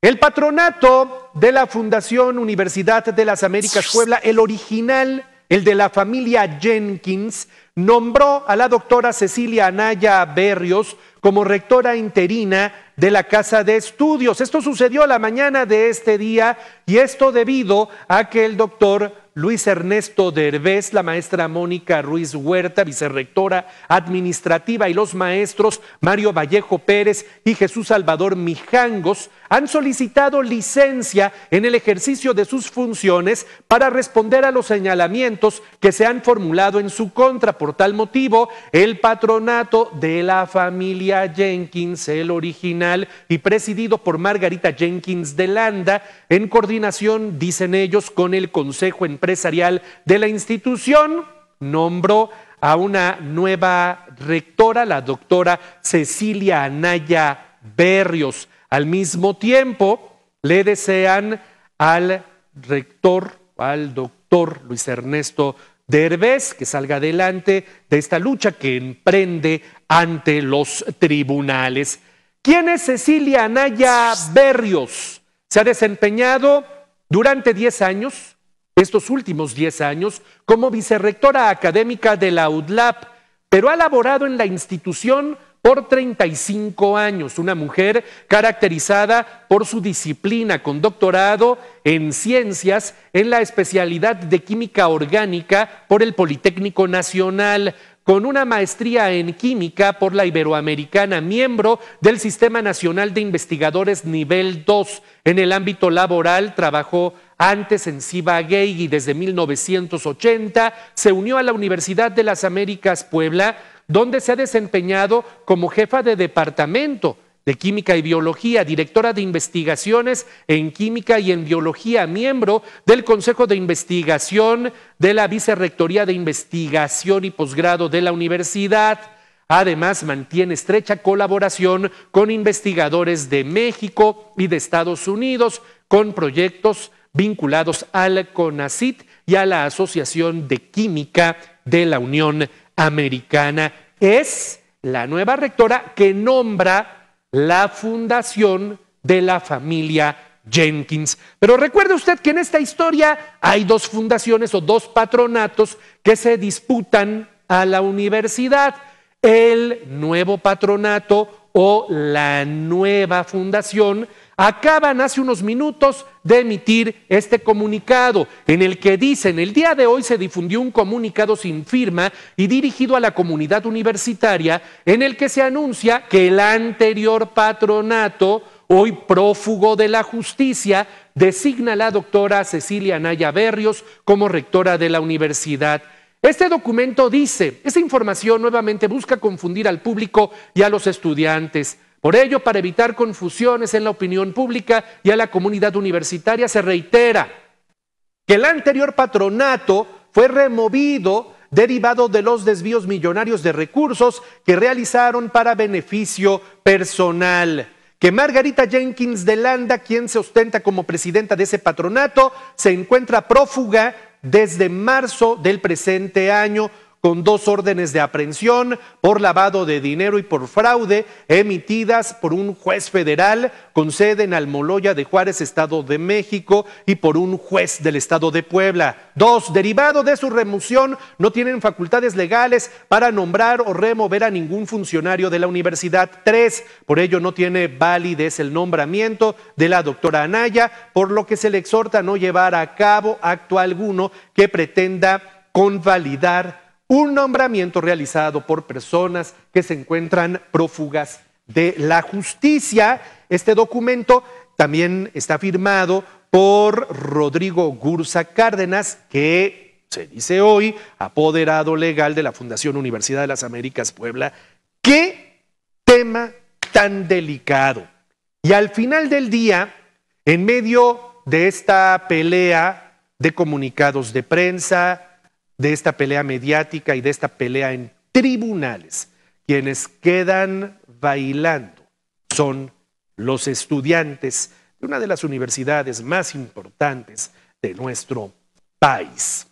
El patronato de la Fundación Universidad de las Américas Puebla, el original, el de la familia Jenkins, nombró a la doctora Cecilia Anaya Berrios como rectora interina de la Casa de Estudios. Esto sucedió a la mañana de este día y esto debido a que el doctor Luis Ernesto Derbez, la maestra Mónica Ruiz Huerta, vicerrectora administrativa, y los maestros Mario Vallejo Pérez y Jesús Salvador Mijangos han solicitado licencia en el ejercicio de sus funciones para responder a los señalamientos que se han formulado en su contra. Por tal motivo, el patronato de la familia Jenkins, el original y presidido por Margarita Jenkins de Landa, en coordinación, dicen ellos, con el Consejo Empresarial de la institución, nombró a una nueva rectora, la doctora Cecilia Anaya Berrios. Al mismo tiempo, le desean al rector, al doctor Luis Ernesto Derbez, que salga adelante de esta lucha que emprende ante los tribunales. ¿Quién es Cecilia Anaya Berrios? Se ha desempeñado durante 10 años estos últimos 10 años como vicerrectora académica de la UDLAP, pero ha laborado en la institución por 35 años, una mujer caracterizada por su disciplina con doctorado en ciencias en la especialidad de química orgánica por el Politécnico Nacional, con una maestría en química por la Iberoamericana, miembro del Sistema Nacional de Investigadores Nivel 2. En el ámbito laboral trabajó antes en Gay y desde 1980, se unió a la Universidad de las Américas Puebla, donde se ha desempeñado como jefa de departamento de Química y Biología, directora de investigaciones en Química y en Biología, miembro del Consejo de Investigación de la Vicerrectoría de Investigación y Posgrado de la Universidad. Además, mantiene estrecha colaboración con investigadores de México y de Estados Unidos con proyectos vinculados al CONACIT y a la Asociación de Química de la Unión Americana. Es la nueva rectora que nombra la Fundación de la Familia Jenkins. Pero recuerde usted que en esta historia hay dos fundaciones o dos patronatos que se disputan a la universidad. El nuevo patronato o la nueva fundación acaban hace unos minutos de emitir este comunicado en el que dicen, el día de hoy se difundió un comunicado sin firma y dirigido a la comunidad universitaria en el que se anuncia que el anterior patronato, hoy prófugo de la justicia, designa a la doctora Cecilia Naya Berrios como rectora de la universidad. Este documento dice, esta información nuevamente busca confundir al público y a los estudiantes. Por ello, para evitar confusiones en la opinión pública y a la comunidad universitaria, se reitera que el anterior patronato fue removido derivado de los desvíos millonarios de recursos que realizaron para beneficio personal. Que Margarita Jenkins de Landa, quien se ostenta como presidenta de ese patronato, se encuentra prófuga desde marzo del presente año con dos órdenes de aprehensión por lavado de dinero y por fraude emitidas por un juez federal con sede en Almoloya de Juárez, Estado de México, y por un juez del Estado de Puebla. Dos, derivado de su remoción, no tienen facultades legales para nombrar o remover a ningún funcionario de la universidad. Tres, por ello no tiene validez el nombramiento de la doctora Anaya, por lo que se le exhorta a no llevar a cabo acto alguno que pretenda convalidar un nombramiento realizado por personas que se encuentran prófugas de la justicia. Este documento también está firmado por Rodrigo Gurza Cárdenas, que se dice hoy apoderado legal de la Fundación Universidad de las Américas Puebla. ¿Qué tema tan delicado? Y al final del día, en medio de esta pelea de comunicados de prensa, de esta pelea mediática y de esta pelea en tribunales. Quienes quedan bailando son los estudiantes de una de las universidades más importantes de nuestro país.